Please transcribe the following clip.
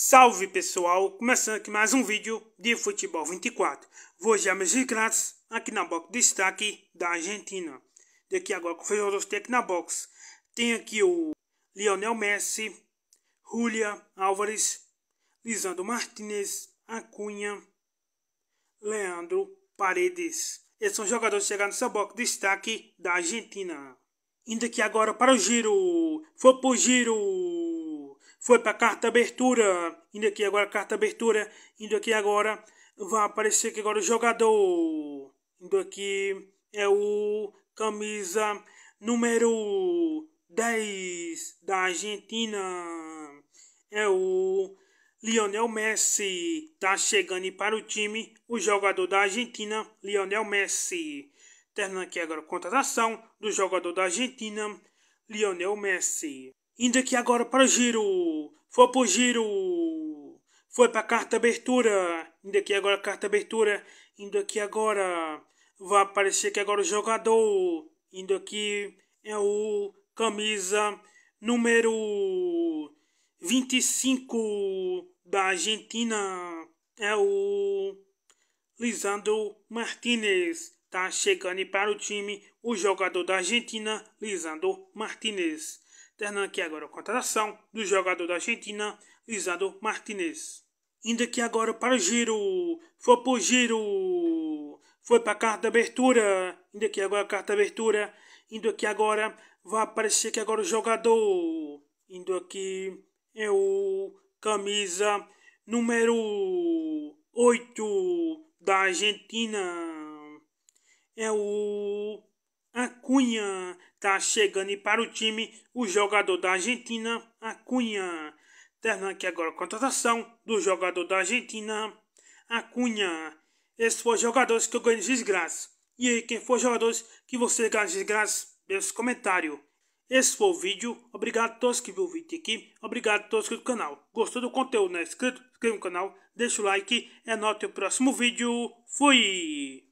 Salve pessoal, começando aqui mais um vídeo de Futebol 24. Vou já meus recados aqui na box de destaque da Argentina. Daqui agora com o tem aqui na box. Tem aqui o Lionel Messi, Julia Álvares, Lisandro Martinez, Acunha, Leandro Paredes. Esses são jogadores que chegaram nessa box de destaque da Argentina. Indo aqui agora para o giro. Foi para o giro foi para carta abertura. Indo aqui agora, carta abertura. Indo aqui agora, vai aparecer aqui agora o jogador. Indo aqui, é o camisa número 10 da Argentina. É o Lionel Messi. está chegando para o time o jogador da Argentina, Lionel Messi. Terminando aqui agora a contratação do jogador da Argentina, Lionel Messi. Indo aqui agora para o giro. Foi pro giro. Foi pra carta abertura. Indo aqui agora, carta abertura. Indo aqui agora. Vai aparecer que agora o jogador. Indo aqui é o camisa número 25 da Argentina. É o Lisandro Martinez. Tá chegando para o time o jogador da Argentina, Lisandro Martinez terminando aqui agora a contratação do jogador da Argentina, Lisandro Martinez. Indo aqui agora para o giro, foi para o giro, foi para a carta de abertura, indo aqui agora a carta de abertura, indo aqui agora, vai aparecer aqui agora o jogador, indo aqui, é o camisa número 8 da Argentina, é o Acunha está chegando e para o time o jogador da Argentina, Acunha. Terminando aqui agora a contratação do jogador da Argentina, Acunha. Esses foram jogadores que eu ganhei desgraça. E aí, quem for jogadores que você ganha desgraça, deixa comentário. Esse foi o vídeo. Obrigado a todos que viram o vídeo aqui. Obrigado a todos que do canal. Gostou do conteúdo, não é inscrito? Inscreva no canal, deixa o like. É o próximo vídeo. Fui!